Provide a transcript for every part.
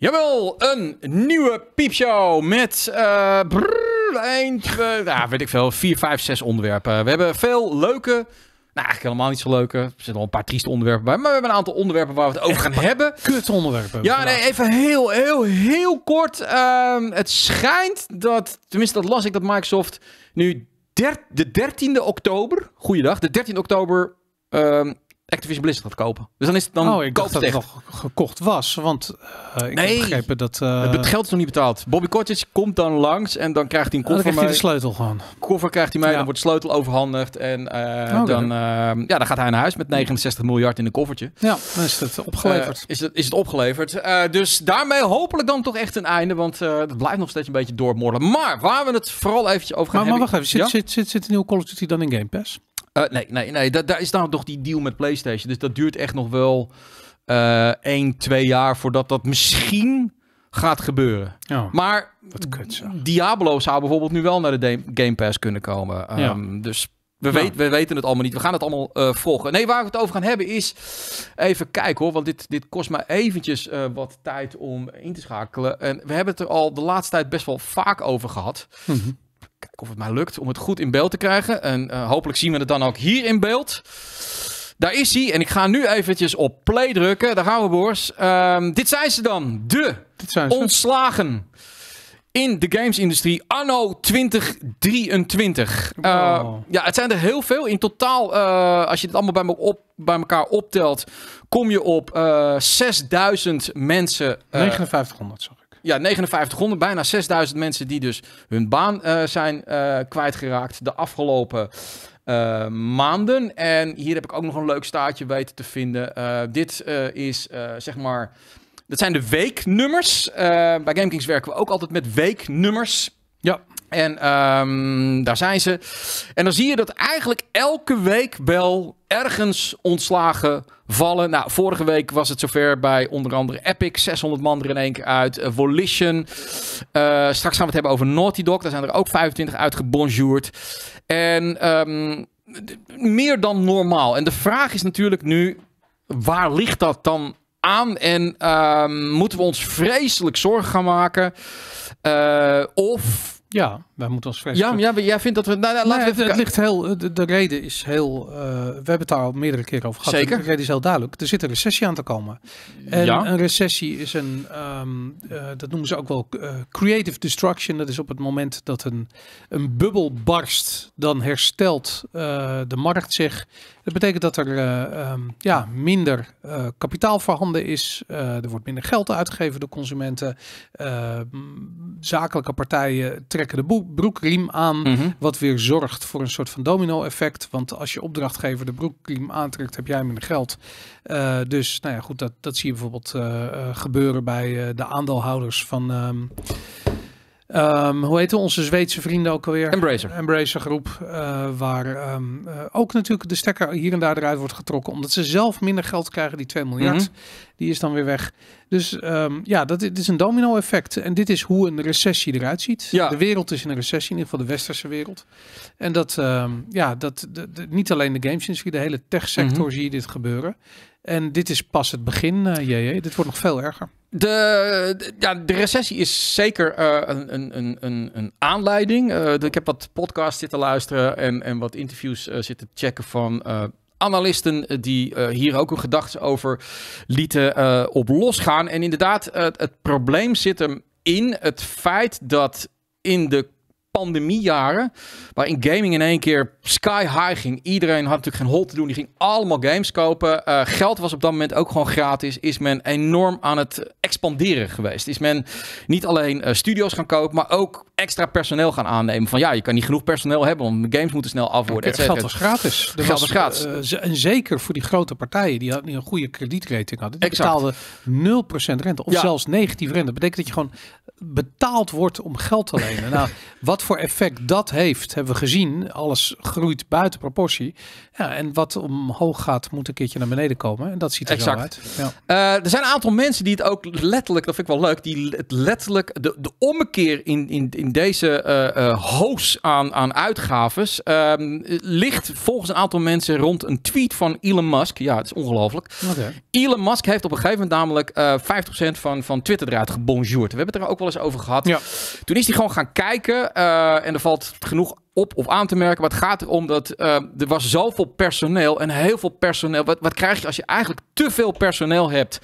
Jawel, een nieuwe piepshow met uh, brrr, eind, eh, weet ik veel, 4, 5, 6 onderwerpen. We hebben veel leuke, nou eigenlijk helemaal niet zo leuke, er zitten al een paar trieste onderwerpen bij, maar we hebben een aantal onderwerpen waar we het over gaan hebben. Kut onderwerpen. Ja, nee, even heel, heel, heel kort. Ehm, het schijnt dat, tenminste dat las ik, dat Microsoft nu de 13e oktober, goeiedag, de 13e oktober... Um, Activision Blizzard gaat kopen. Dus dan is het dan oh, ik dacht dat het nog gekocht was, want eh, ik nee, heb begrepen dat uh... het geld is nog niet betaald. Bobby Kortjes komt dan langs en dan krijgt hij een oh, koffer. dan krijgt hij de sleutel gewoon. Koffer krijgt hij mee, dan wordt de sleutel overhandigd en eh, oh, dan, ehm, ja, dan gaat hij naar huis met 69 miljard in een koffertje. Ja, dan is het opgeleverd. is, het, is het opgeleverd. dus daarmee hopelijk dan toch echt een einde, want het blijft nog steeds een beetje doormorden. Maar waar we het vooral eventjes over gaan maar, hebben. Maar wacht even, zit, ja? zit, zit, zit, zit de nieuwe Call of Duty dan in Game Pass? Eh, nee, nee, nee. daar is dan toch die deal met PlayStation. Dus dat duurt echt nog wel uh, 1, 2 jaar voordat dat misschien gaat gebeuren. Ja, maar kut, Diablo zou bijvoorbeeld nu wel naar de Game Pass kunnen komen. ja. Ehm, dus we, we, weten het allemaal niet. We gaan het allemaal eh, volgen. Nee, waar we het over gaan hebben is... Even kijken hoor, want dit, dit kost maar eventjes eh, wat tijd om in te schakelen. En we hebben het er al de laatste tijd best wel vaak over gehad. Mhm kijken of het mij lukt om het goed in beeld te krijgen. En eh, hopelijk zien we het dan ook hier in beeld. Daar is hij. En ik ga nu eventjes op play drukken. Daar gaan we, Boers. Ehm, dit zijn ze dan. De ontslagen in de gamesindustrie anno 2023. Eh, ja, het zijn er heel veel. In totaal, eh, als je het allemaal bij, me op, bij elkaar optelt, kom je op 6000 mensen. 5900, sorry ja, 5900, bijna 6000 mensen die dus hun baan eh, zijn uh, kwijtgeraakt de afgelopen eh, maanden. En hier heb ik ook nog een leuk staartje weten te vinden. dit is zeg maar. Dat zijn de weeknummers. bij GameKings werken we ook altijd met weeknummers. Ja. En ehm, daar zijn ze. En dan zie je dat eigenlijk elke week wel ergens ontslagen vallen. Nou, vorige week was het zover bij onder andere Epic. 600 man er in één keer uit. Eh, Volition. Eh, straks gaan we het hebben over Naughty Dog. Daar zijn er ook 25 uit gebonjourd. En ehm, meer dan normaal. En de vraag is natuurlijk nu... waar ligt dat dan aan? En ehm, moeten we ons vreselijk zorgen gaan maken? Eh, of Ja, Wij moeten ons versie. Ja, ja, maar jij vindt dat we. Nou, nou laten nee, we het, ligt heel. De, reden is heel. Eh, we hebben het daar al meerdere keren over gehad. Zeker. De reden is heel duidelijk. Er zit een recessie aan te komen. En ja. een recessie is een. Ehm, eh, dat noemen ze ook wel eh, creative destruction. Dat is op het moment dat een, een bubbel barst, dan herstelt de markt zich. Dat betekent dat er ehm, ja, minder kapitaal voorhanden is. er wordt minder geld uitgegeven door consumenten. zakelijke partijen trekken de boek broekriem aan, mhm. wat weer zorgt voor een soort van domino-effect. Want als je opdrachtgever de broekriem aantrekt, heb jij minder geld. Eh, dus nou ja, goed, dat, dat zie je bijvoorbeeld eh, eh, gebeuren bij de aandeelhouders van. Ehm, Ehm, hoe heette onze Zweedse vrienden ook alweer? Embracer. Embracer groep, uh, waar ehm, eh, ook natuurlijk de stekker hier en daar eruit wordt getrokken, omdat ze zelf minder geld krijgen, die 2 miljard. Mhm. Die is dan weer weg. Dus ehm, ja, dat dit is een domino effect. En dit is hoe een recessie eruit ziet. Ja. De wereld is in een recessie, in ieder geval de westerse wereld. En dat, ja, dat de, niet alleen de gamesindustrie, de hele techsector mm zie je dit gebeuren. En dit is pas het begin, uh, eh, JJ. Dit wordt nog veel erger. De, ja, de recessie is zeker uh, een, een, een, een aanleiding. Eh, ik heb wat podcasts zitten luisteren en, en wat interviews zitten checken van analisten die hier ook een gedachte over lieten uh, op losgaan. En inderdaad, het, het probleem zit hem in het feit dat in de pandemiejaren. Waarin gaming in één keer sky high ging. Iedereen had natuurlijk geen hol te doen. Die ging allemaal games kopen. Eh, geld was op dat moment ook gewoon gratis. Is men enorm aan het expanderen geweest. Is men niet alleen eh, studio's gaan kopen, maar ook extra personeel gaan aannemen. Van ja, je kan niet genoeg personeel hebben, want de games moeten snel af worden. het geld was gratis. Er geld was, gratis. Eh, en zeker voor die grote partijen die, die een goede kredietrating hadden. Die exact. betaalden 0% rente of zelfs negatieve rente. Dat betekent dat je gewoon betaald wordt om geld te lenen. nou, wat wat voor effect dat heeft, hebben we gezien. Alles groeit buiten proportie. Ja, en wat omhoog gaat, moet een keertje naar beneden komen. En dat ziet er exact. zo uit. Ja. Eh, er zijn een aantal mensen die het ook letterlijk, dat vind ik wel leuk, die het letterlijk de, de ommekeer in, in, in deze eh, eh, hoos aan, aan uitgaves ehm, ligt volgens een aantal mensen rond een tweet van Elon Musk. Ja, het is ongelooflijk. Elon Musk heeft op een gegeven moment namelijk 50% van, van Twitter eruit gebonjourd. We hebben het er ook wel eens over gehad. Toen is hij gewoon gaan kijken. Eh, en er valt genoeg op of aan te merken. Maar het gaat erom dat eh, er was zoveel personeel en heel veel personeel. Wat, wat krijg je als je eigenlijk te veel personeel hebt?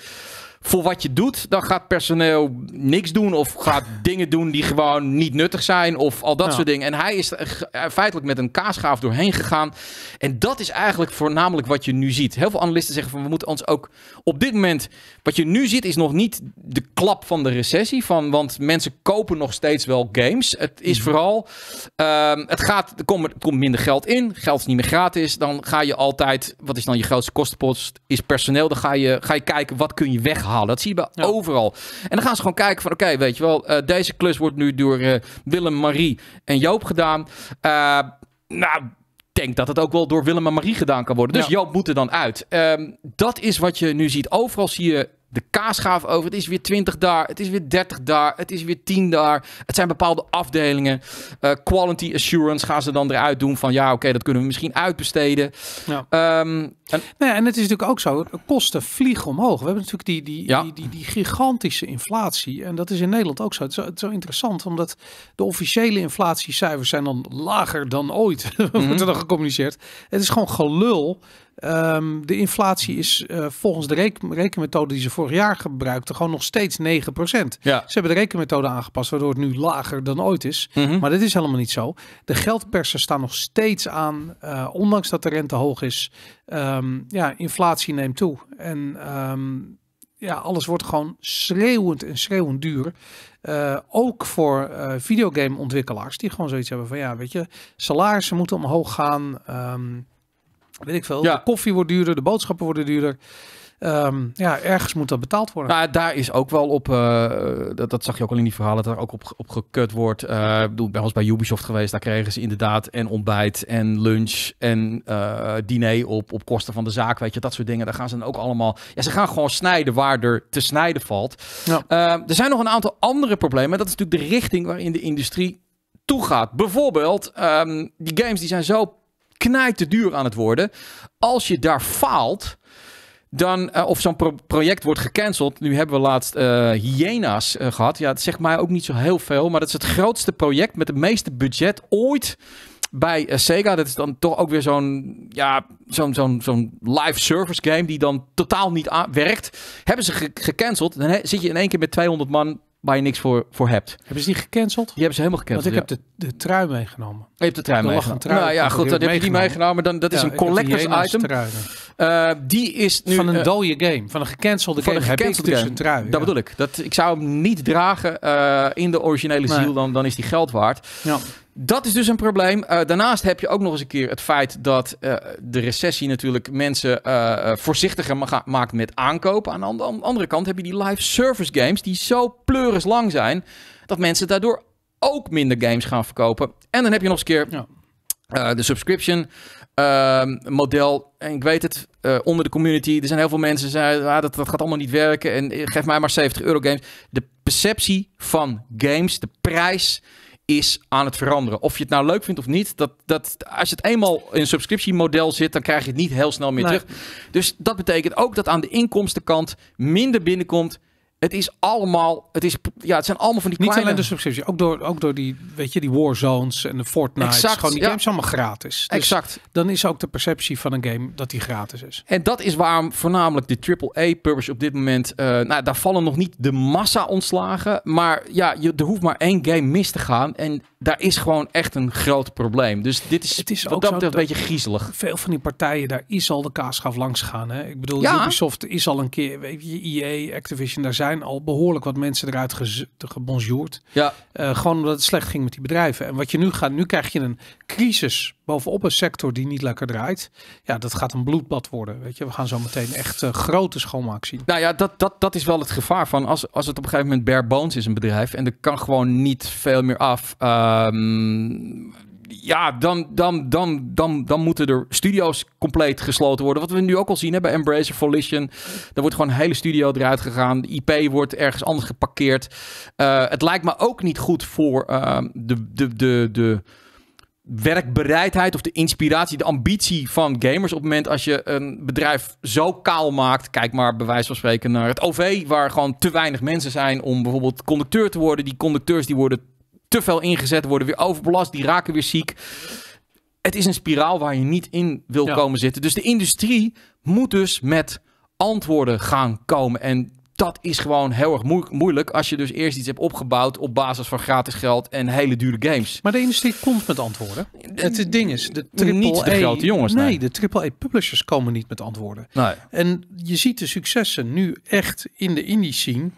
voor wat je doet, dan gaat personeel niks doen of gaat dingen doen die gewoon niet nuttig zijn of al dat soort dingen. En hij is eh, eh, feitelijk met een kaasgaaf doorheen gegaan. En dat is eigenlijk voornamelijk wat je nu ziet. Heel veel analisten zeggen van we moeten ons ook op dit moment, wat je nu ziet is nog niet de klap van de recessie, van, want mensen kopen nog steeds wel games. Het is mhm. vooral, ehm, het gaat, er komt, komt minder geld in, geld is niet meer gratis, dan ga je altijd, wat is dan je grootste kostenpost, is personeel, dan ga je, ga je kijken wat kun je weghalen. Dat zie je overal. En dan gaan ze gewoon kijken van oké, weet je wel, eh, deze klus wordt nu door eh, Willem, Marie en Joop gedaan. Eh, nou, denk dat het ook wel door Willem en Marie gedaan kan worden. Dus Joop moet er dan uit. Ehm, dat is wat je nu ziet. Overal zie je de kaasschaaf over. Het is weer 20 daar, het is weer 30 daar, het is weer 10 daar. Het zijn bepaalde afdelingen. Eh, quality assurance gaan ze dan eruit doen van ja, oké, dat kunnen we misschien uitbesteden. Ja. Ehm, en... Nou en het is natuurlijk ook zo, kosten vliegen omhoog. We hebben natuurlijk die, die, die, die, gigantische inflatie en dat is in Nederland ook zo. Het is, zo interessant, omdat de officiële inflatiecijfers zijn dan lager dan ooit. Mm -hmm. Wordt mhm. dan gecommuniceerd. Het is gewoon gelul Ehm, de inflatie is eh, volgens de reken rekenmethode die ze vorig jaar gebruikten gewoon nog steeds 9%. Ze hebben de rekenmethode aangepast, waardoor het nu lager dan ooit is. Mhm. Maar dat is helemaal niet zo. De geldpersen staan nog steeds aan, eh, ondanks dat de rente hoog is. Um, ja, inflatie neemt toe. En ehm, ja, alles wordt gewoon schreeuwend en schreeuwend duur. Eh, ook voor uh, videogameontwikkelaars die gewoon zoiets hebben van ja, weet je, salarissen moeten omhoog gaan weet ik veel. Ja. De koffie wordt duurder, de boodschappen worden duurder. Ehm, ja, ergens moet dat betaald worden. Nou, daar is ook wel op, eh, dat, dat, zag je ook al in die verhalen, dat daar ook op, op gekut wordt. Uh, ik bedoel, ik ben wel eens bij Ubisoft geweest, daar kregen ze inderdaad en ontbijt en lunch en eh, diner op, op kosten van de zaak, weet je, dat soort dingen. Daar gaan ze dan ook allemaal, ja, ze gaan gewoon snijden waar er te snijden valt. Ja. er zijn nog een aantal andere problemen. Dat is natuurlijk de richting waarin de industrie toe gaat. Bijvoorbeeld, ehm, die games die zijn zo knijt duur aan het worden. Als je daar faalt, dan, eh, of zo'n project wordt gecanceld. Nu hebben we laatst uh, Hyena's eh, gehad. Ja, dat zegt mij ook niet zo heel veel. Maar dat is het grootste project met het meeste budget ooit bij Sega. Dat is dan toch ook weer zo'n ja, zo'n zo'n zo'n live service game die dan totaal niet werkt. Hebben ze gecanceld. Dan zit je in één keer met 200 man waar je niks voor, voor hebt. Hebben ze die gecanceld? Die hebben ze helemaal gecanceld. Want ik heb de, de trui meegenomen. Je de trui meegenomen. nou ja, goed, dat heb je die meegenomen. Dan, dat is een collectors item. Eh, die is nu... Van een eh, dode game. Van een gecancelde van game. Een gecancelde dus trui. Dat bedoel ik. Dat, ik zou hem niet dragen eh, in de originele ziel. Dan, dan is die geld waard. Ja. Dat is dus een probleem. Eh, daarnaast heb je ook nog eens een keer het feit dat eh, de recessie natuurlijk mensen eh, voorzichtiger maakt met aankopen. Aan de andere kant heb je die live service games die zo lang zijn dat mensen daardoor ook minder games gaan verkopen. En dan heb je nog eens een keer ja. de subscription ehm, model. En ik weet het, onder de community, er zijn heel veel mensen die zeiden ah, dat, dat gaat allemaal niet werken en geef mij maar 70 euro games. De perceptie van games, de prijs is aan het veranderen. Of je het nou leuk vindt of niet, dat, dat, als het eenmaal in een subscriptiemodel zit, dan krijg je het niet heel snel meer terug. Dus dat betekent ook dat aan de inkomstenkant minder binnenkomt het is allemaal, het, is, ja, het zijn allemaal van die Niet kleine... alleen de subscriptie, ook door, ook door die, weet je, die Warzones en de Fortnite. Exact, gewoon die ja. games allemaal gratis. Dus exact. Dan is ook de perceptie van een game dat die gratis is. En dat is waarom voornamelijk de AAA-publishers op dit moment... Uh, nou, daar vallen nog niet de massa ontslagen. Maar ja, je, er hoeft maar één game mis te gaan. En daar is gewoon echt een groot probleem. Dus dit is, het is ook dat, een beetje griezelig. Veel van die partijen, daar is al de kaasgaaf langs gaan. Hè? Ik bedoel, ja. Ubisoft is al een keer, weet je, EA, Activision, daar zijn al behoorlijk wat mensen eruit gebonjourd. Ja. Eh, gewoon omdat het slecht ging met die bedrijven. En wat je nu gaat, nu krijg je een crisis bovenop een sector die niet lekker draait. Ja, dat gaat een bloedbad worden. Weet je, we gaan zo meteen echt eh, grote schoonmaak zien. Nou ja, dat, dat, dat is wel het gevaar van als, als het op een gegeven moment bare bones is een bedrijf en er kan gewoon niet veel meer af. Ehm, ja, dan, dan, dan, dan, dan moeten er studio's compleet gesloten worden. Wat we nu ook al zien hebben, Embracer, Volition. Daar wordt gewoon een hele studio eruit gegaan. De IP wordt ergens anders geparkeerd. Eh, het lijkt me ook niet goed voor ehm, de, de, de, de werkbereidheid of de inspiratie, de ambitie van gamers op het moment als je een bedrijf zo kaal maakt. Kijk maar bij wijze van spreken naar het OV, waar gewoon te weinig mensen zijn om bijvoorbeeld conducteur te worden. Die conducteurs die worden te veel ingezet, worden weer overbelast, die raken weer ziek. Het is een spiraal waar je niet in wil komen zitten. Dus de industrie moet dus met antwoorden gaan komen. En dat is gewoon heel erg moeilijk als je dus eerst iets hebt opgebouwd op basis van gratis geld en hele dure games. Maar de industrie komt met antwoorden. het ding is, de triple niet A, grote jongens. Nee, de triple A publishers komen niet met antwoorden. Nee. En je ziet de successen nu echt in de indie scene.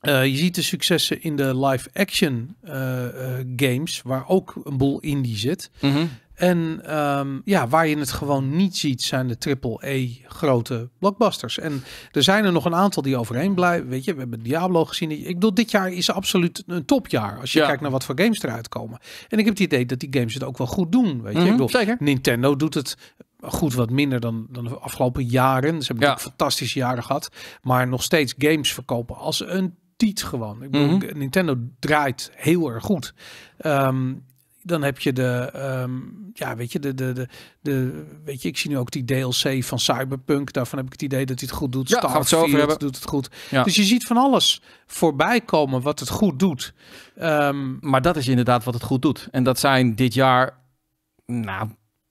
Eh, je ziet de successen in de live action eh, eh, games, waar ook een boel indie zit. Mm en ehm, ja, waar je het gewoon niet ziet, zijn de triple E grote blockbusters. En er zijn er nog een aantal die overeen blijven. Weet je, we hebben Diablo gezien. Ik bedoel, dit jaar is absoluut een topjaar. Als je kijkt naar wat voor games eruit komen. En ik heb het idee dat die games het ook wel goed doen. Weet je, ik mhm, Nintendo doet het goed wat minder dan, dan de afgelopen jaren. Ze hebben ja. fantastische jaren gehad. Maar nog steeds games verkopen als een tiet gewoon. Ik bedoel, mhm. Nintendo draait heel erg goed. Ehm, dan heb je de, ehm, ja, weet je, de, de, de, de, weet je, ik zie nu ook die DLC van Cyberpunk. Daarvan heb ik het idee dat hij het goed doet. Ja, gaat het over hebben. doet het goed. Dus je ziet van alles voorbij komen wat het goed doet. Ehm, maar dat is inderdaad wat het goed doet. En dat zijn dit jaar, nou,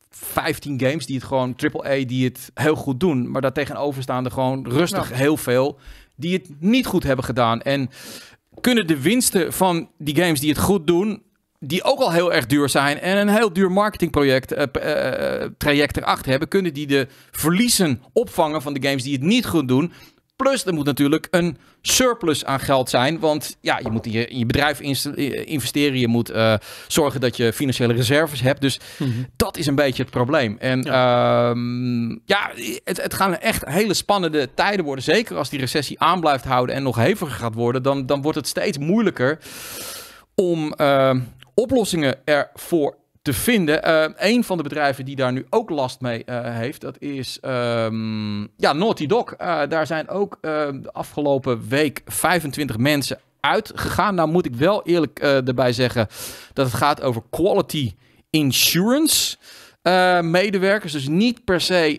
15 games die het gewoon, triple A die het heel goed doen. Maar daartegenover staan er gewoon rustig heel veel die het niet goed hebben gedaan. En kunnen de winsten van die games die het goed doen die ook al heel erg duur zijn en een heel duur marketingproject eh, eh, eh, traject erachter hebben, kunnen die de verliezen opvangen van de games die het niet goed doen. Plus, er moet natuurlijk een surplus aan geld zijn. Want ja, je moet in je, in je bedrijf investeren. Je moet zorgen dat je financiële reserves hebt. Dus mhm. dat is een beetje het probleem. En ja, ehm, ja het, het, gaan echt hele spannende tijden worden. Zeker als die recessie aan blijft houden en nog heviger gaat worden. Dan, dan wordt het steeds moeilijker om, ehm, oplossingen ervoor te vinden. Uh, een van de bedrijven die daar nu ook last mee eh, heeft, dat is ehm, ja, Naughty Dog. Uh, daar zijn ook de afgelopen week 25 mensen uitgegaan. Nou moet ik wel eerlijk erbij zeggen dat het gaat over quality insurance medewerkers. Dus niet per se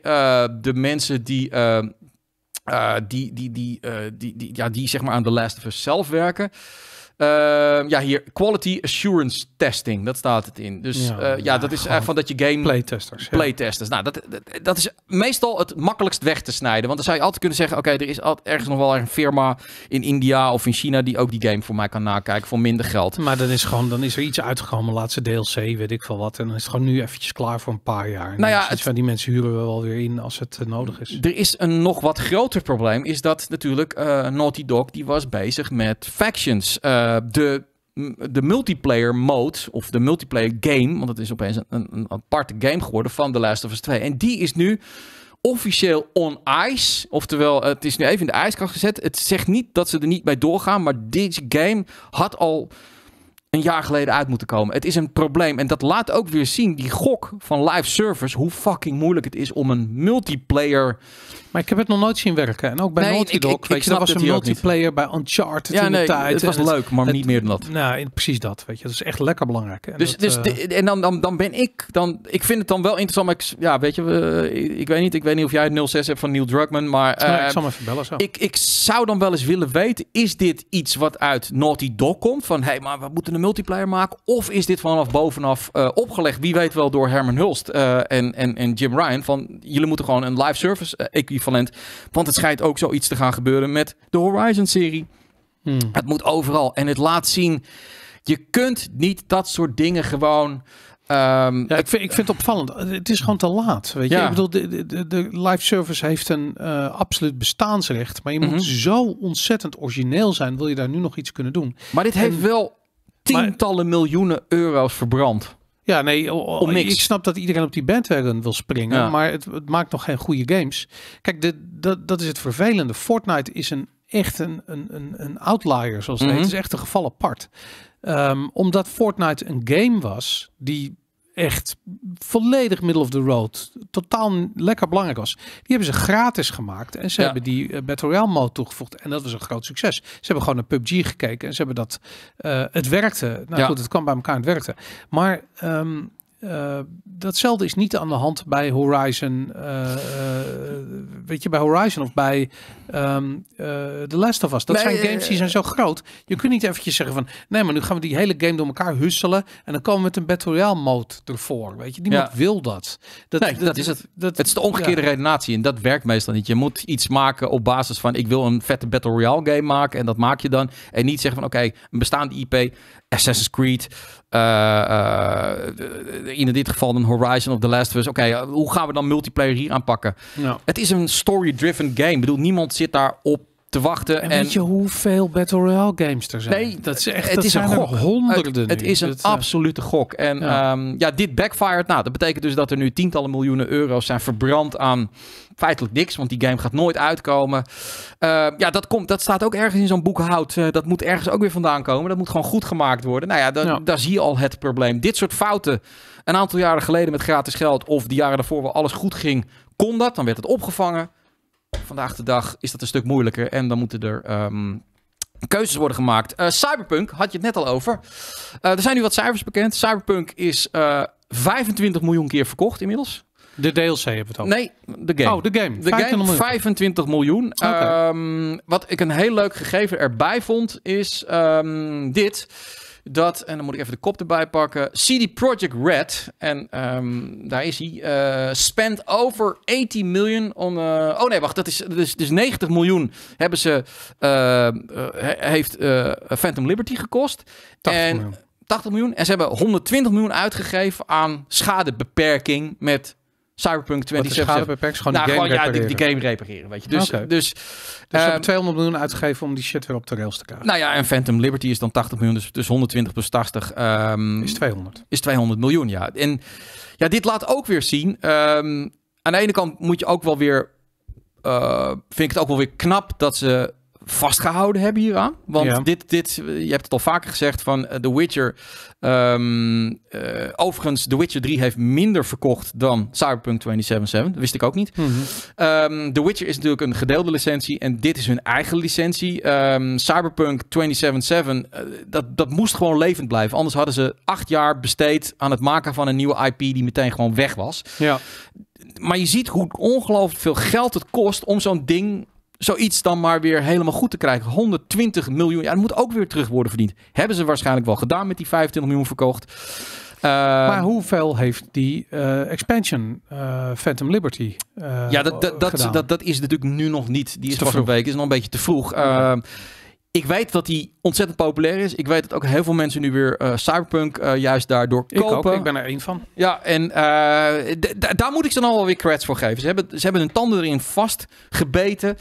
de mensen die... Ehm, die, die, die, die, die, ja, die zeg maar aan de Last of Us zelf werken. Ehm, ja, hier quality assurance testing, dat staat het in. Dus ja, eh, ja, dat is van dat je game playtesters. Playtesters. Ja. Nou, dat, dat, is meestal het makkelijkst weg te snijden, want dan zou je altijd kunnen zeggen: oké, er is ergens nog wel een firma in India of in China die ook die game voor mij kan nakijken voor minder geld. Maar dan is gewoon, dan is er iets uitgekomen, laatste DLC, weet ik veel wat, en dan is het gewoon nu eventjes klaar voor een paar jaar. nou ja, het, van die mensen huren we wel weer in als het eh, nodig is. Er is een nog wat groter probleem, is dat natuurlijk eh, Naughty Dog die was bezig met factions. Uh, eh, de, de multiplayer mode, of de multiplayer game, want het is opeens een, een, aparte game geworden van The Last of Us 2. En die is nu officieel on ice. Oftewel, het is nu even in de ijskast gezet. Het zegt niet dat ze er niet bij doorgaan, maar dit game had al een jaar geleden uit moeten komen. Het is een probleem. En dat laat ook weer zien, die gok van live servers, hoe fucking moeilijk het is om een multiplayer maar ik heb het nog nooit zien werken. En ook bij Naughty Dog, weet je, dat was een multiplayer bij Uncharted ja, in de nee, tijd. Het was leuk, maar niet meer dan dat. Nou, precies dat, weet je. Dat is echt lekker belangrijk. En dus dus eh, en dan, dan, dan ben ik, dan, ik vind het dan wel interessant, maar ik, ja, weet je, ik, weet niet, ik weet niet of jij het 06 hebt van Neil Druckmann, maar... ik eh, zal hem even bellen zo. Ik, zou dan wel eens willen weten, is dit iets wat uit Naughty Dog komt? Van, hé, hey, maar we moeten een multiplayer maken. Of is dit vanaf bovenaf eh, opgelegd? Wie weet wel door Herman Hulst en, en, en Jim Ryan van, jullie moeten gewoon een live service want het schijnt ook zoiets te gaan gebeuren met de Horizon-serie. Hmm. Het moet overal. En het laat zien. Je kunt niet dat soort dingen gewoon. Ehm, ik, vind, ik vind het opvallend. Het is gewoon te laat. Weet je? Ik bedoel, de, de, de, live service heeft een eh, absoluut bestaansrecht. Maar je moet mhm. zo ontzettend origineel zijn. Wil je daar nu nog iets kunnen doen? Maar dit heeft wel tientallen miljoenen euro's verbrand. Ja, nee, ik snap dat iedereen op die bandwagon wil springen, maar het, het, maakt nog geen goede games. Kijk, de, dat, dat is het vervelende. Fortnite is een, echt een, een, een outlier, zoals het mhm. Het is echt een geval apart. Ehm, omdat Fortnite een game was die echt volledig middle of the road. Totaal lekker belangrijk was. Die hebben ze gratis gemaakt. En ze hebben die eh, Battle Royale mode toegevoegd. En dat was een groot succes. Ze hebben gewoon naar PUBG gekeken. En ze hebben dat... Eh, het werkte. Nou goed, het kwam bij elkaar het werkte. Maar ehm, eh, datzelfde is niet aan de hand bij Horizon, eh, eh, weet je, bij Horizon of bij um, The Last of Us. Dat zijn games die zijn zo groot. Je kunt niet eventjes zeggen van, nee, maar nu gaan we die hele game door elkaar husselen en dan komen we met een battle royale mode ervoor, weet je. Niemand ja. wil dat. dat dat, is het. Dat, het is de omgekeerde ja. redenatie en dat werkt meestal niet. Je moet iets maken op basis van, ik wil een vette battle royale game maken en dat maak je dan. En niet zeggen van, oké, een bestaande IP, Assassin's Creed. Eh, eh, in dit geval een Horizon of The Last of Us. Oké, eh, hoe gaan we dan multiplayer hier aanpakken? Ja. Het is een story-driven game. Ik bedoel, niemand zit daar op te wachten. En, weet je hoeveel Battle Royale games er zijn? Nee, dat is echt het is een gok. honderden. Het, is een eh, absolute gok. En ja. Ehm, ja, dit backfired. Nou, dat betekent dus dat er nu tientallen miljoenen euro's zijn verbrand aan feitelijk niks, want die game gaat nooit uitkomen. Ehm, ja, dat, komt, dat staat ook ergens in zo'n boekhoud. Uh, eh, dat moet ergens ook weer vandaan komen. Dat moet gewoon goed gemaakt worden. Nou ja, dan, daar zie je al het probleem. Dit soort fouten, een aantal jaren geleden met gratis geld... of die jaren daarvoor waar alles goed ging, kon dat. Dan werd het opgevangen Vandaag de dag is dat een stuk moeilijker. En dan moeten er. Ehm, keuzes worden gemaakt. Eh, Cyberpunk had je het net al over. Eh, er zijn nu wat cijfers bekend. Cyberpunk is 25 eh, miljoen keer verkocht inmiddels. De DLC hebben we het over. Nee, de game. Oh, de game. 25 miljoen. Ehm, wat ik een heel leuk gegeven erbij vond, is ehm, dit dat, en dan moet ik even de kop erbij pakken, CD Projekt Red, en ehm, daar is hij, uh, spent over 18 miljoen om, oh nee, wacht, dat is dus, dus 90 miljoen hebben ze, eh, eh, heeft Phantom Liberty gekost. 80 en, 80 miljoen. En ze hebben 120 miljoen uitgegeven aan schadebeperking met Cyberpunk 2077. Nou, die, game gewoon ja, die, game repareren. Weet je. Dus, dus, dus 200 ehm, miljoen uitgegeven om die shit weer op de rails te krijgen. Nou ja, en Phantom Liberty is dan 80 miljoen. Dus, dus 120 plus 80. Ehm, is 200. Is 200 miljoen, ja. En ja, dit laat ook weer zien. Ehm, aan de ene kant moet je ook wel weer. Eh, vind ik het ook wel weer knap dat ze vastgehouden hebben hieraan. Want dit, dit, eh, je hebt het al vaker gezegd van eh, The Witcher. Ehm, eh, overigens, The Witcher 3 heeft minder verkocht dan Cyberpunk 2077. Dat wist ik ook niet. Mm -hmm. The Witcher is natuurlijk een gedeelde licentie en dit is hun eigen licentie. Ehm, Cyberpunk 2077, dat, dat moest gewoon levend blijven. Anders hadden ze acht jaar besteed aan het maken van een nieuwe IP die meteen gewoon weg was. Ja maar je ziet hoe ongelooflijk veel geld het kost om zo'n ding zoiets dan maar weer helemaal goed te krijgen. 120 miljoen. Ja, dat moet ook weer terug worden verdiend. Hebben ze waarschijnlijk wel gedaan met die 25 miljoen verkocht. Eh, maar hoeveel heeft die eh, expansion eh, Phantom Liberty? ja, dat, dat, dat, dat, is natuurlijk nu nog niet. Die is pas een week, is nog een beetje te vroeg. Okay. Ehm, ik weet dat hij ontzettend populair is. Ik weet dat ook heel veel mensen nu weer eh, Cyberpunk eh, juist daardoor ik kopen. Ook, ik ben er één van. Ja, en eh, daar moet ik ze dan alweer wel weer creds voor geven. Ze hebben, ze hebben hun tanden erin vastgebeten.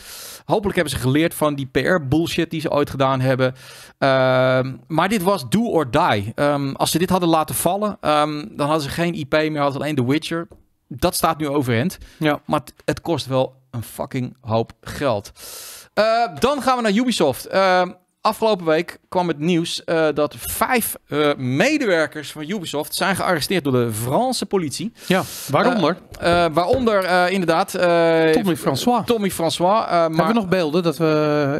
Hopelijk hebben ze geleerd van die PR-bullshit die ze ooit gedaan hebben. Ehm, maar dit was do or die. Ehm, als ze dit hadden laten vallen, ehm, dan hadden ze geen IP meer, hadden alleen The Witcher. Dat staat nu overeind. Ja. Maar het kost wel een fucking hoop geld. Eh, dan gaan we naar Ubisoft. Eh, Afgelopen week kwam het nieuws eh, dat vijf eh, medewerkers van Ubisoft zijn gearresteerd door de Franse politie. Ja, waaronder? Eh, waaronder inderdaad... Tommy François. Tommy François. maar... Hebben we nog beelden dat we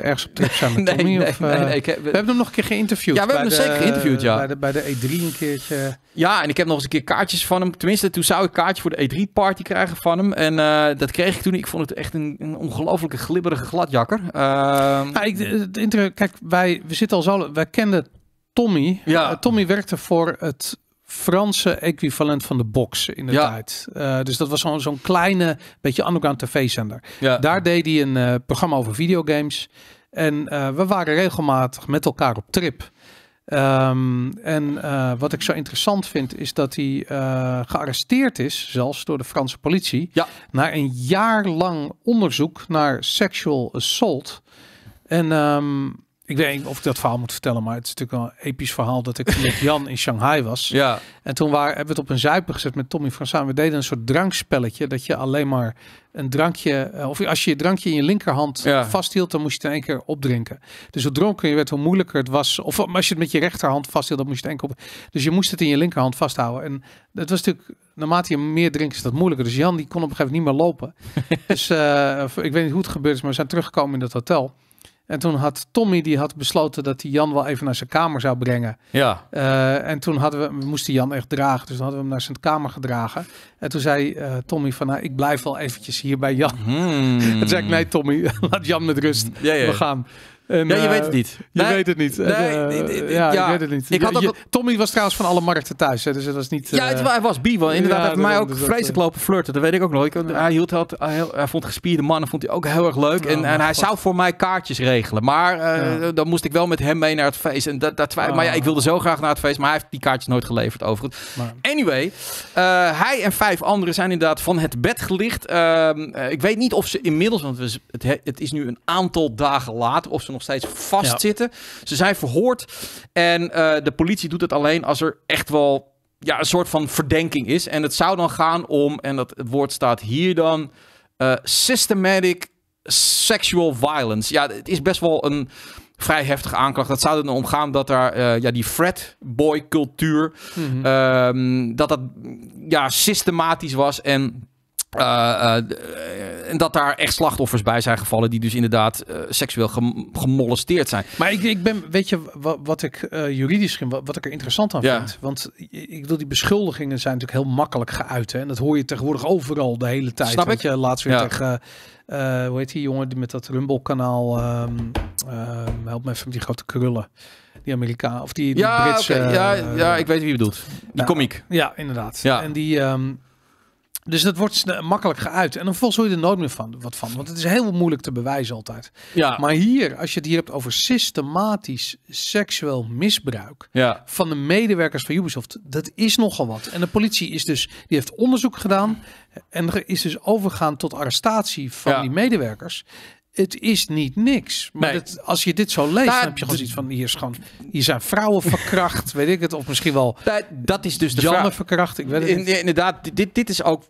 ergens op trip zijn met nee, Tommy? Nee, of, nee, We hebben hem nog een keer geïnterviewd. Ja, we hebben hem zeker geïnterviewd, ja. Bij de, bij de E3 een keertje. Ja, en ik heb nog eens een keer kaartjes van hem. Tenminste, toen zou ik kaartje voor de E3-party krijgen van hem. En dat kreeg ik toen. Ik vond het echt een, een ongelofelijke glibberige gladjakker. Ehm, ja, ik, het kijk wij, we zitten al zo, wij kenden Tommy. Ja. Eh, Tommy werkte voor het Franse equivalent van de box in de tijd. Eh, dus dat was zo'n zo'n kleine, beetje underground tv-zender. Ja. Daar deed hij een eh, programma over videogames. En we waren regelmatig met elkaar op trip. Ehm, en wat ik zo interessant vind, is dat hij gearresteerd is, zelfs door de Franse politie, ja. na een jaar lang onderzoek naar sexual assault. En ehm, ik weet niet of ik dat verhaal moet vertellen, maar het is natuurlijk wel een episch verhaal dat ik met Jan in Shanghai was. Ja. En toen waren, hebben we het op een zuipen gezet met Tommy Saan. We deden een soort drankspelletje dat je alleen maar een drankje, eh, of als je je drankje in je linkerhand vasthield, dan moest je het in één keer opdrinken. Dus hoe dronken je werd, hoe moeilijker het was. Of als je het met je rechterhand vasthield, dan moest je het één keer op. Dus je moest het in je linkerhand vasthouden. En dat was natuurlijk, naarmate je meer drinkt, is dat moeilijker. Dus Jan die kon op een gegeven moment niet meer lopen. dus eh, ik weet niet hoe het gebeurd is, maar we zijn teruggekomen in dat hotel. En toen had Tommy, die had besloten dat hij Jan wel even naar zijn kamer zou brengen. Ja. Eh, en toen hadden we, we moesten Jan echt dragen. Dus dan hadden we hem naar zijn kamer gedragen. En toen zei eh, Tommy van, nou, ik blijf wel eventjes hier bij Jan. Hmm. En toen zei ik, nee Tommy, laat Jan met rust. Ja, ja. We gaan. En, ja, je weet eh, het niet. Je weet het niet. Nee, eh, eh, ja, ja, ik weet het niet. had Tommy was trouwens van alle markten thuis, hè, dus het was niet... Ja, het, hij was bi, inderdaad. hij heeft mij ook dus vreselijk lopen flirten, dat weet ik ook nog. Ik, hij, hield, had, hij, hij, vond gespierde mannen vond hij ook heel erg leuk. en, oh, en hij zou voor mij kaartjes regelen, maar dan moest ik wel met hem mee naar het feest. En dat, dat Maar ja, oh. ik wilde zo graag naar het feest, maar hij heeft die kaartjes nooit geleverd, overigens. Anyway, hij en vijf anderen zijn inderdaad van het bed gelicht. Ehm, ik weet niet of ze inmiddels, want het, het is nu een aantal dagen later, of ze nog steeds vastzitten. Ze zijn verhoord. En eh, de politie doet het alleen als er echt wel ja, een soort van verdenking is. En het zou dan gaan om, en dat het woord staat hier dan, eh, systematic sexual violence. Ja, het is best wel een vrij heftige aanklacht. Dat zou dan omgaan dat daar eh, ja, die frat boy cultuur, mhm. ehm, dat dat ja, systematisch was en eh, eh, en dat daar echt slachtoffers bij zijn gevallen die dus inderdaad eh, seksueel gemolesteerd zijn. Maar ik, ik ben, weet je, wat, ik juridisch, wat, ik er interessant aan vind. Want ik bedoel, die beschuldigingen zijn natuurlijk heel makkelijk geuit. Hè? En dat hoor je tegenwoordig overal de hele tijd. Snap ik? je, laatst weer ja. tegen, hoe heet die jongen die met dat Rumble kanaal, ehm, ehm, help me even die grote krullen die Amerika of die, die ja, Britse. Ja, ja, ik weet wie je bedoelt. Die nou, komiek. Ja, inderdaad. Ja. En die, ehm, dus dat wordt makkelijk geuit. En dan volg je er nooit meer van, wat van. Want het is heel moeilijk te bewijzen altijd. Ja. Maar hier, als je het hier hebt over systematisch seksueel misbruik van de medewerkers van Ubisoft, dat is nogal wat. En de politie is dus, die heeft onderzoek gedaan en is dus overgegaan tot arrestatie van die medewerkers het is niet niks. Maar dat, als je dit zo leest, dan heb je gewoon zoiets van hier, schoon. hier zijn vrouwen verkracht, weet ik het, of misschien wel. Dat, is dus de vraag. verkracht. Ik weet Inderdaad, dit, dit is ook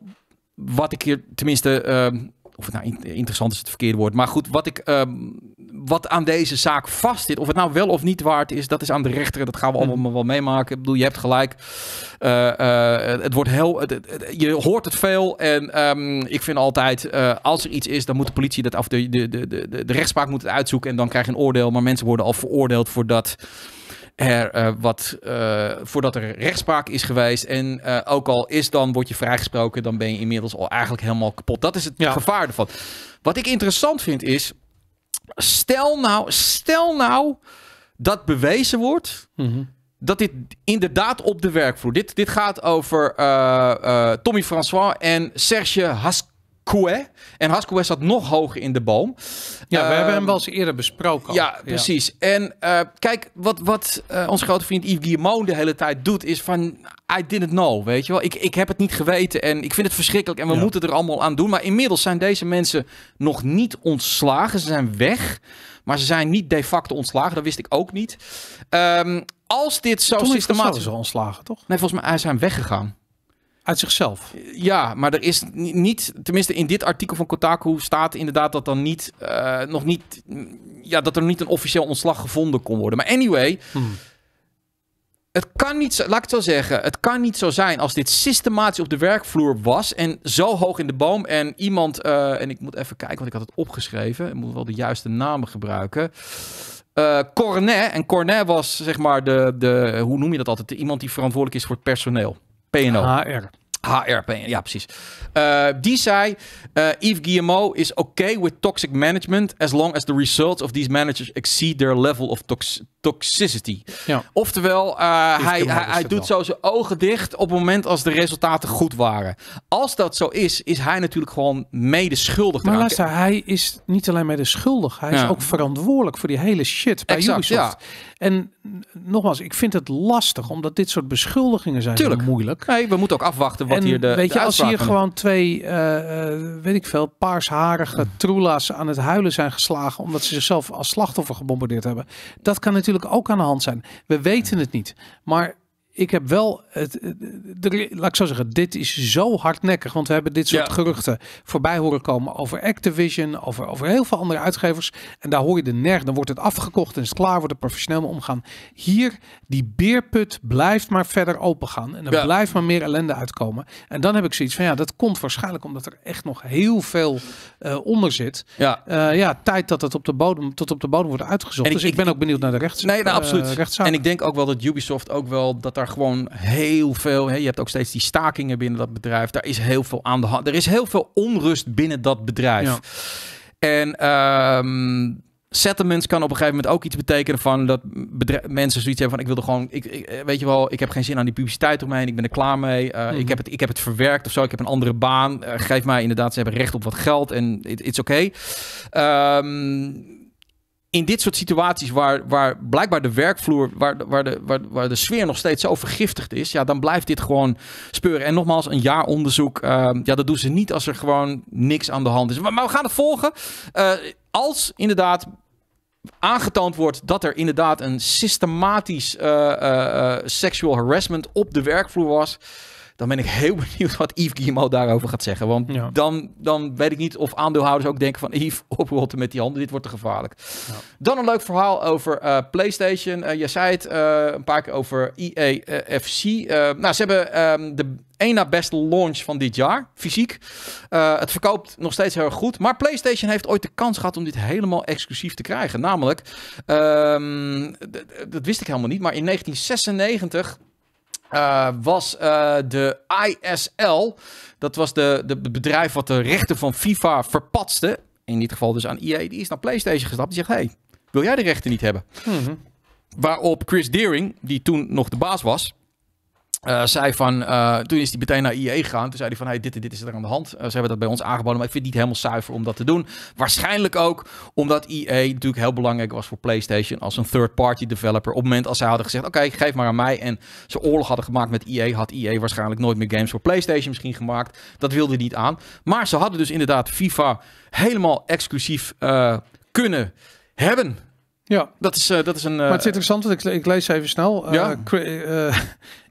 wat ik hier tenminste. Ehm, of nou interessant is het verkeerde woord, maar goed, wat ik ehm, wat aan deze zaak vast zit, of het nou wel of niet waard is, dat is aan de rechter. Dat gaan we hmm. allemaal wel meemaken. Ik bedoel, je hebt gelijk. Eh, eh, het wordt heel, je hoort het veel. En ehm, ik vind altijd, eh, als er iets is, dan moet de politie dat af. De, de, de, de, de rechtspraak moet het uitzoeken en dan krijg je een oordeel. Maar mensen worden al veroordeeld voor dat. Er, wat, voordat er rechtspraak is geweest. En ook al is dan, word je vrijgesproken, dan ben je inmiddels al eigenlijk helemaal kapot. Dat is het gevaar ervan. Wat ik interessant vind is, Stel nou, stel nou dat bewezen wordt mhm. dat dit inderdaad op de werkvloer. Dit, dit gaat over eh, eh, Tommy François en Serge Has Koe. En Haskoe zat nog hoger in de boom. Ja, we hebben hem ehm, wel eens eerder besproken. Ja, precies. En eh, kijk, wat, wat eh, onze grote vriend Yves Guillemot de hele tijd doet, is van... I didn't know, weet je wel. Ik, ik heb het niet geweten en ik vind het verschrikkelijk en we moeten er allemaal aan doen. Maar inmiddels zijn deze mensen nog niet ontslagen. Ze zijn weg, maar ze zijn niet de facto ontslagen. Dat wist ik ook niet. Ehm, als dit zo systematisch... is ontslagen, toch? Nee, volgens mij zijn ze weggegaan. Uit zichzelf? Ja, maar er is niet, tenminste in dit artikel van Kotaku staat inderdaad dat dan niet, eh, nog niet, ja, dat er niet een officieel ontslag gevonden kon worden. Maar anyway, hmm. het kan niet, laat ik het zo zeggen, het kan niet zo zijn als dit systematisch op de werkvloer was en zo hoog in de boom en iemand, eh, en ik moet even kijken, want ik had het opgeschreven, ik moet wel de juiste namen gebruiken. Uh, Cornet, en Cornet was zeg maar de, de, hoe noem je dat altijd, iemand die verantwoordelijk is voor het personeel. PNO. HR. HRP, ja precies. Eh, die zei, uh, Yves is okay with toxic management as long as the results of these managers exceed their level of toxicity. Ja. Oftewel, eh, hij, hij, doet zo zijn ogen dicht op het moment als de resultaten goed waren. Als dat zo is, is hij natuurlijk gewoon medeschuldig. Maar luister, hij is niet alleen medeschuldig, hij is ook verantwoordelijk voor die hele shit bij Ubisoft. En nogmaals, ik vind het lastig, omdat dit soort beschuldigingen zijn Tuurlijk. moeilijk. Nee, we moeten ook afwachten en Weet als hier gewoon twee, eh, eh, weet ik veel, paarsharige hmm. troela's aan het huilen zijn geslagen. omdat ze zichzelf als slachtoffer gebombardeerd hebben. Dat kan natuurlijk ook aan de hand zijn. We weten het niet. Maar ik heb wel, het, de, laat ik zo zeggen, dit is zo hardnekkig. Want we hebben dit soort geruchten voorbij horen komen over Activision, over, over heel veel andere uitgevers. En daar hoor je de nerg. Dan wordt het afgekocht en is het klaar, wordt er professioneel mee omgaan. Hier, die beerput blijft maar verder open gaan En er blijft maar meer ellende uitkomen. En dan heb ik zoiets van, ja, dat komt waarschijnlijk omdat er echt nog heel veel eh, onder zit. Ja. Eh, ja, tijd dat het op de bodem, tot op de bodem wordt uitgezocht. dus ik, ben ook benieuwd naar de rechts, nee, nou, eh, absoluut. Uh, en ik denk ook wel dat Ubisoft ook wel, dat daar gewoon heel veel. Hè, je hebt ook steeds die stakingen binnen dat bedrijf. Daar is heel veel aan de hand. Er is heel veel onrust binnen dat bedrijf. Ja. En um, settlements kan op een gegeven moment ook iets betekenen van dat mensen zoiets hebben van ik wil gewoon, ik, weet je wel, ik heb geen zin aan die publiciteit omheen, ik ben er klaar mee, eh, ik, mhm. heb het, ik heb het verwerkt of zo, ik heb een andere baan, eh, geef mij inderdaad, ze hebben recht op wat geld en het is oké. Okay. Ehm, in dit soort situaties waar, waar blijkbaar de werkvloer, waar, waar, de, waar, waar de sfeer nog steeds zo vergiftigd is, ja, dan blijft dit gewoon speuren. En nogmaals, een jaar onderzoek, ehm, ja, dat doen ze niet als er gewoon niks aan de hand is. Maar, we gaan het volgen. Eh, als inderdaad aangetoond wordt dat er inderdaad een systematisch uh, eh, eh, sexual harassment op de werkvloer was dan ben ik heel benieuwd wat Yves Guillemot daarover gaat zeggen. Want dan, dan weet ik niet of aandeelhouders ook denken van... Yves, oprotten met die handen, dit wordt te gevaarlijk. Dan een leuk verhaal over eh, PlayStation. Eh, je zei het eh, een paar keer over EAFC. nou, ze hebben ehm, de één na beste launch van dit jaar, fysiek. het verkoopt nog steeds heel goed. Maar PlayStation heeft ooit de kans gehad om dit helemaal exclusief te krijgen. Namelijk, ehm, dat wist ik helemaal niet, maar in 1996 eh, was eh, de ISL. Dat was de, de bedrijf wat de rechten van FIFA verpatste. In dit geval dus aan EA. Die is naar PlayStation gestapt. Die zegt: Hey, wil jij de rechten niet hebben? Mhm. Waarop Chris Deering, die toen nog de baas was zij eh, zei van, eh, toen is hij meteen naar IE gegaan. Toen zei hij van, hey, dit dit is er aan de hand. Eh, ze hebben dat bij ons aangeboden, maar ik vind het niet helemaal zuiver om dat te doen. Waarschijnlijk ook omdat IE natuurlijk heel belangrijk was voor PlayStation als een third-party developer. Op het moment als zij hadden gezegd, oké, geef maar aan mij. En ze oorlog hadden gemaakt met IE, had IE waarschijnlijk nooit meer games voor PlayStation misschien gemaakt. Dat wilde niet aan. Maar ze hadden dus inderdaad FIFA helemaal exclusief kunnen hebben. Ja. Dat is, eh, dat is een... Uh, maar het is eh, interessant, want ik, ik lees even snel. Eh, ja.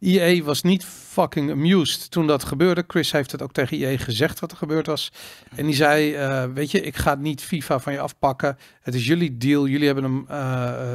Uh, was niet fucking amused toen dat gebeurde. Chris heeft het ook tegen EA gezegd wat er gebeurd was. En die zei, weet je, ik ga niet FIFA van je afpakken. Het is jullie deal. Jullie hebben, hem,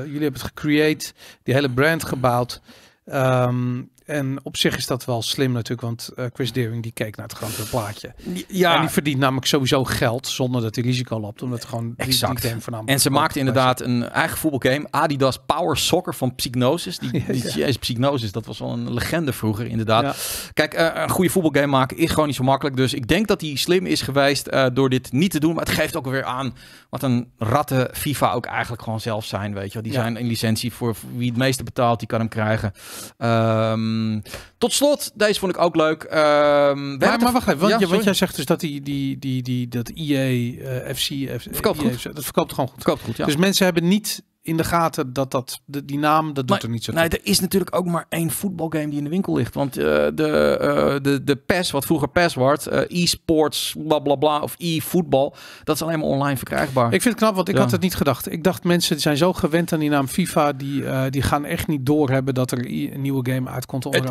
jullie hebben het gecreëerd. Die hele brand gebouwd. Ehm, en op zich is dat wel slim natuurlijk, want eh, Chris Deering die keek naar het grote plaatje. Ja. En die verdient namelijk sowieso geld zonder dat hij risico loopt, omdat het gewoon exact. Die, die En ze maakte inderdaad een eigen voetbalgame, Adidas Power Soccer van Psygnosis. Die, die ja. Psygnosis, dat was wel een legende vroeger inderdaad. Kijk, eh, een goede voetbalgame maken is gewoon niet zo makkelijk, dus ik denk dat hij slim is geweest eh, door dit niet te doen. Maar het geeft ook weer aan wat een ratten FIFA ook eigenlijk gewoon zelf zijn, weet je Die zijn een licentie voor wie het meeste betaalt, die kan hem krijgen. Um, Ehm, tot slot, deze vond ik ook leuk. Um, maar, maar, maar wacht even, want, ja, want, jij zegt dus dat die, die, die, die dat EA, uh, eh, FC, FC verkoopt EA, goed. dat verkoopt gewoon goed. Verkoopt goed ja. Dus mensen hebben niet in de gaten dat dat de, die naam dat doet er niet zo. Nee, er is natuurlijk ook maar één voetbalgame die in de winkel ligt, want eh, de, uh, de de PES, wat vroeger PES was, uh, e-sports, bla bla bla of e-voetbal, dat is alleen maar online verkrijgbaar. Ik vind het knap, want ik had het niet gedacht. Ik dacht mensen die zijn zo gewend aan die naam FIFA, die die gaan echt niet doorhebben dat er een nieuwe game uitkomt onder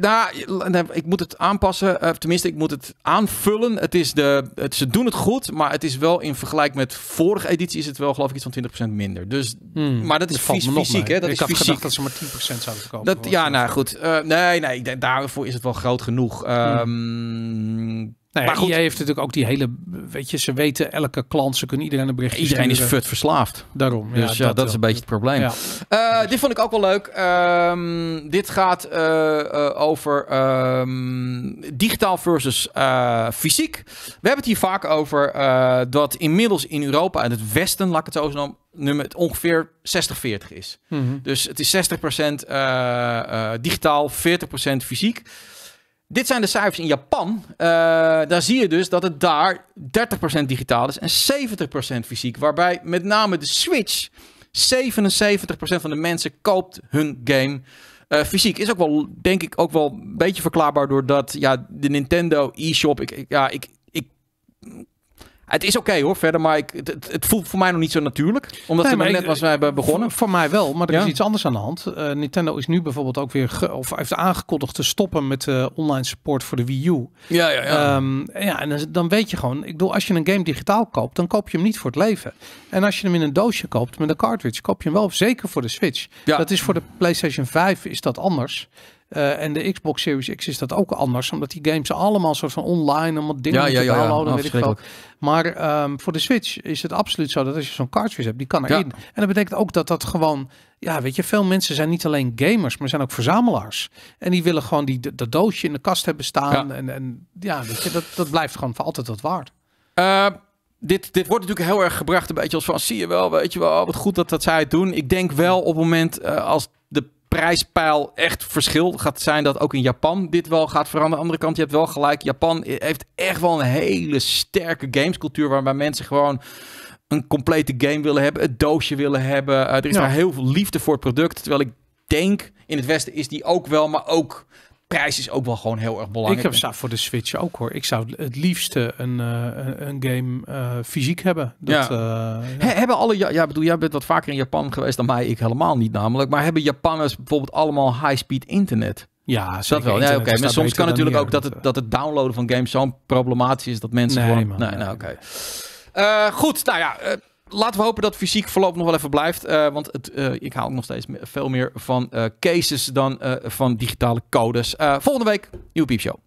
nou, ik moet het aanpassen, tenminste ik moet het aanvullen. Het is de, het, ze doen het goed, maar het is wel in vergelijk met vorige editie is het wel geloof ik iets van 20% minder. Dus Hmm. maar dat is fysiek, hè? Dat ik is had fysiek. gedacht dat ze maar 10% zouden komen. Dat, ja, nou goed. Eh, nee, nee, ik denk, daarvoor is het wel groot genoeg. Um, Nee, maar heeft natuurlijk ook die hele, weet je, ze weten elke klant, ze kunnen iedereen een berichtje Iedereen is fut verslaafd. Daarom. dus ja, dat, is een beetje het probleem. Eh, dit vond ik ook wel leuk. Ehm, dit gaat eh, eh, over ehm, digitaal versus fysiek. We hebben het hier vaak over dat inmiddels in Europa, en het Westen, laat ik het zo noemen, nummer het ongeveer 60-40 is. Mhm. Dus het is 60% uh, digitaal, 40% fysiek. Dit zijn de cijfers in Japan. Eh, daar zie je dus dat het daar 30% digitaal is en 70% fysiek. Waarbij met name de Switch 77% van de mensen koopt hun game eh, fysiek. Is ook wel, denk ik, ook wel een beetje verklaarbaar doordat ja, de Nintendo e-shop ik, ja, ik, ik het is oké hoor, verder, maar ik, het, voelt voor mij nog niet zo natuurlijk. Omdat nee, we net was hebben begonnen. Voor, mij wel, maar er is iets anders aan de hand. Eh, Nintendo is nu bijvoorbeeld ook weer, of heeft aangekondigd te stoppen met eh, online support voor de Wii U. Ja, ja, ja. Ehm, ja en dan, dan, weet je gewoon, ik bedoel, als je een game digitaal koopt, dan koop je hem niet voor het leven. En als je hem in een doosje koopt met een cartridge, koop je hem wel zeker voor de Switch. Ja. Dat is voor de PlayStation 5 is dat anders. Eh, en de Xbox Series X is dat ook anders, omdat die games allemaal soort van online, allemaal dingen ja, ja, ja, downloaden, weet ik Maar ehm, voor de Switch is het absoluut zo dat als je zo'n cartridge hebt, die kan erin. En dat betekent ook dat dat gewoon, ja, weet je, veel mensen zijn niet alleen gamers, maar zijn ook verzamelaars. En die willen gewoon die, dat doosje in de kast hebben staan. En, en ja, dat, dat blijft gewoon voor altijd wat waard. Ehm, dit, dit wordt natuurlijk heel erg gebracht, een beetje als van, zie je wel, weet je wel, wat goed dat, dat zij het doen. Ik denk wel op het moment eh, als prijspeil echt verschil gaat zijn dat ook in Japan dit wel gaat veranderen. Aan de andere kant, je hebt wel gelijk. Japan heeft echt wel een hele sterke gamescultuur waarbij mensen gewoon een complete game willen hebben, het doosje willen hebben. Eh, er is daar heel veel liefde voor het product, terwijl ik denk in het Westen is die ook wel, maar ook prijs is ook wel gewoon heel erg belangrijk. Ik heb staat voor de Switch ook hoor. Ik zou het liefste een, eh, een game eh, fysiek hebben. Dat, ja. Eh, ja. hebben alle, ja, bedoel, jij bent wat vaker in Japan geweest dan mij, ik helemaal niet namelijk. Maar hebben Japanners bijvoorbeeld allemaal high-speed internet? Ja, zeker. Dat wel. Ja, oké Maar soms kan natuurlijk ook dat het, dat het downloaden van games zo'n problematisch is dat mensen nee, gewoon... Man, nee, nee, nou, oké. goed, nou ja laten we hopen dat fysiek voorlopig nog wel even blijft. Eh, want het, uh, ik haal nog steeds veel meer van eh, cases dan van digitale codes. volgende week, nieuwe piepshow.